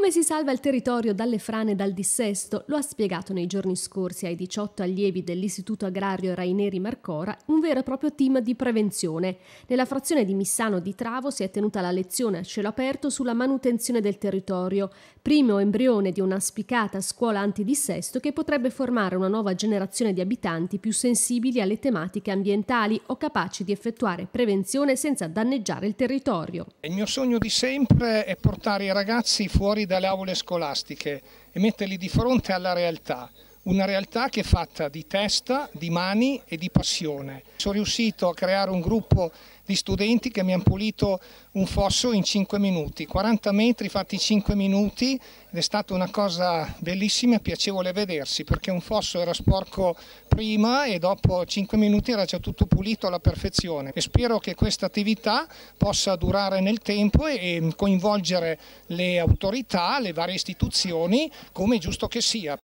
Come si salva il territorio dalle frane e dal dissesto lo ha spiegato nei giorni scorsi ai 18 allievi dell'Istituto Agrario Raineri Marcora un vero e proprio team di prevenzione. Nella frazione di Missano di Travo si è tenuta la lezione a cielo aperto sulla manutenzione del territorio, primo embrione di una spiccata scuola antidissesto che potrebbe formare una nuova generazione di abitanti più sensibili alle tematiche ambientali o capaci di effettuare prevenzione senza danneggiare il territorio. Il mio sogno di sempre è portare i ragazzi fuori dalle aule scolastiche e metterli di fronte alla realtà una realtà che è fatta di testa, di mani e di passione. Sono riuscito a creare un gruppo di studenti che mi hanno pulito un fosso in 5 minuti, 40 metri fatti 5 minuti ed è stata una cosa bellissima e piacevole vedersi perché un fosso era sporco prima e dopo 5 minuti era già tutto pulito alla perfezione e spero che questa attività possa durare nel tempo e coinvolgere le autorità, le varie istituzioni come è giusto che sia.